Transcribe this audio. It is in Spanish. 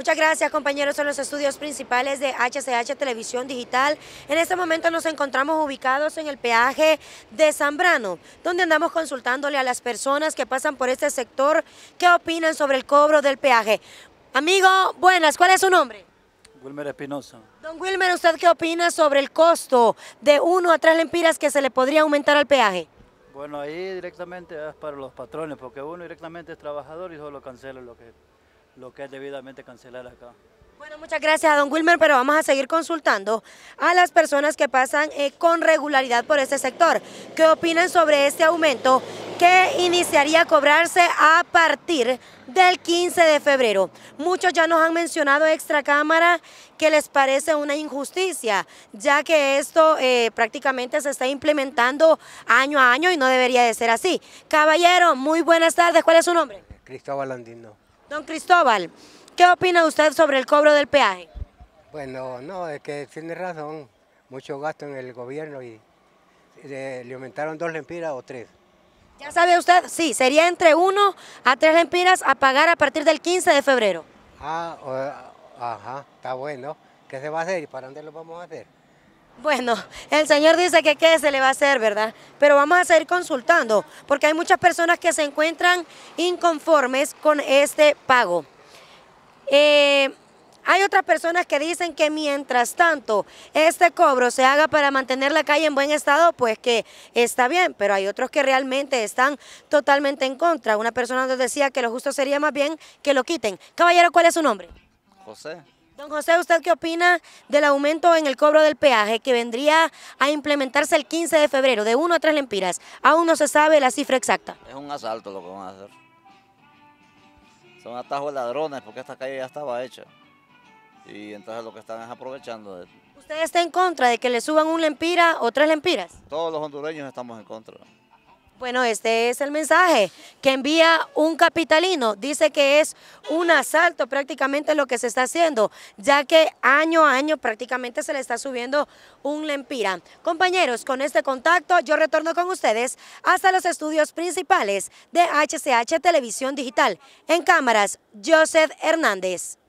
Muchas gracias compañeros en los estudios principales de HCH Televisión Digital. En este momento nos encontramos ubicados en el peaje de Zambrano, donde andamos consultándole a las personas que pasan por este sector qué opinan sobre el cobro del peaje. Amigo, buenas, ¿cuál es su nombre? Wilmer Espinosa. Don Wilmer, ¿usted qué opina sobre el costo de uno a tres lempiras que se le podría aumentar al peaje? Bueno, ahí directamente es para los patrones, porque uno directamente es trabajador y solo cancela lo que lo que es debidamente cancelar acá. Bueno, muchas gracias don Wilmer, pero vamos a seguir consultando a las personas que pasan eh, con regularidad por este sector. ¿Qué opinan sobre este aumento que iniciaría a cobrarse a partir del 15 de febrero? Muchos ya nos han mencionado extra cámara que les parece una injusticia, ya que esto eh, prácticamente se está implementando año a año y no debería de ser así. Caballero, muy buenas tardes, ¿cuál es su nombre? Cristóbal Landino Don Cristóbal, ¿qué opina usted sobre el cobro del peaje? Bueno, no, es que tiene razón, mucho gasto en el gobierno y le, aumentaron dos lempiras o tres. Ya sabe usted, sí, sería entre uno a tres lempiras a pagar a partir del 15 de febrero. Ah, ajá, está bueno. ¿Qué se va a hacer y para dónde lo vamos a hacer? Bueno, el Señor dice que qué se le va a hacer, ¿verdad? Pero vamos a seguir consultando, porque hay muchas personas que se encuentran inconformes con este pago. Eh, hay otras personas que dicen que mientras tanto este cobro se haga para mantener la calle en buen estado, pues que está bien, pero hay otros que realmente están totalmente en contra. Una persona nos decía que lo justo sería más bien que lo quiten. Caballero, ¿cuál es su nombre? José. Don José, ¿usted qué opina del aumento en el cobro del peaje que vendría a implementarse el 15 de febrero de 1 a 3 lempiras? Aún no se sabe la cifra exacta. Es un asalto lo que van a hacer. Son atajos de ladrones porque esta calle ya estaba hecha. Y entonces lo que están es aprovechando de ¿Usted está en contra de que le suban un lempira o tres lempiras? Todos los hondureños estamos en contra. Bueno, este es el mensaje que envía un capitalino. Dice que es un asalto prácticamente lo que se está haciendo, ya que año a año prácticamente se le está subiendo un lempira. Compañeros, con este contacto yo retorno con ustedes hasta los estudios principales de HCH Televisión Digital. En cámaras, Joseph Hernández.